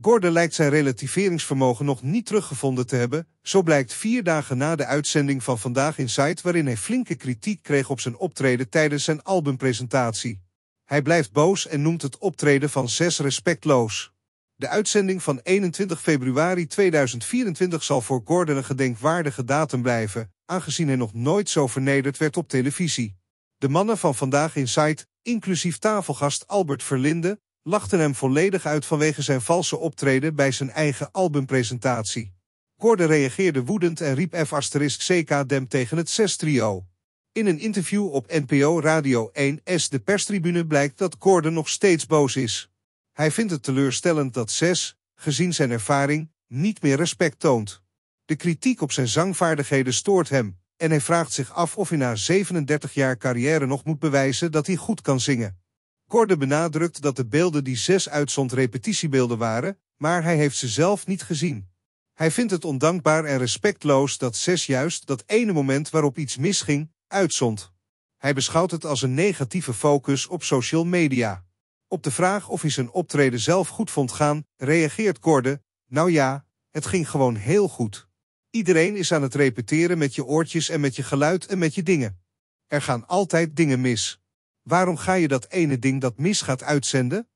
Gordon lijkt zijn relativeringsvermogen nog niet teruggevonden te hebben, zo blijkt vier dagen na de uitzending van Vandaag in waarin hij flinke kritiek kreeg op zijn optreden tijdens zijn albumpresentatie. Hij blijft boos en noemt het optreden van zes respectloos. De uitzending van 21 februari 2024 zal voor Gordon een gedenkwaardige datum blijven, aangezien hij nog nooit zo vernederd werd op televisie. De mannen van Vandaag in inclusief tafelgast Albert Verlinde, lachten hem volledig uit vanwege zijn valse optreden bij zijn eigen albumpresentatie. Gordon reageerde woedend en riep F CK Dem tegen het zes trio In een interview op NPO Radio 1S de perstribune blijkt dat Gordon nog steeds boos is. Hij vindt het teleurstellend dat zes, gezien zijn ervaring, niet meer respect toont. De kritiek op zijn zangvaardigheden stoort hem en hij vraagt zich af of hij na 37 jaar carrière nog moet bewijzen dat hij goed kan zingen. Corde benadrukt dat de beelden die zes uitzond repetitiebeelden waren, maar hij heeft ze zelf niet gezien. Hij vindt het ondankbaar en respectloos dat zes juist dat ene moment waarop iets misging, uitzond. Hij beschouwt het als een negatieve focus op social media. Op de vraag of hij zijn optreden zelf goed vond gaan, reageert Corde, nou ja, het ging gewoon heel goed. Iedereen is aan het repeteren met je oortjes en met je geluid en met je dingen. Er gaan altijd dingen mis. Waarom ga je dat ene ding dat mis gaat uitzenden?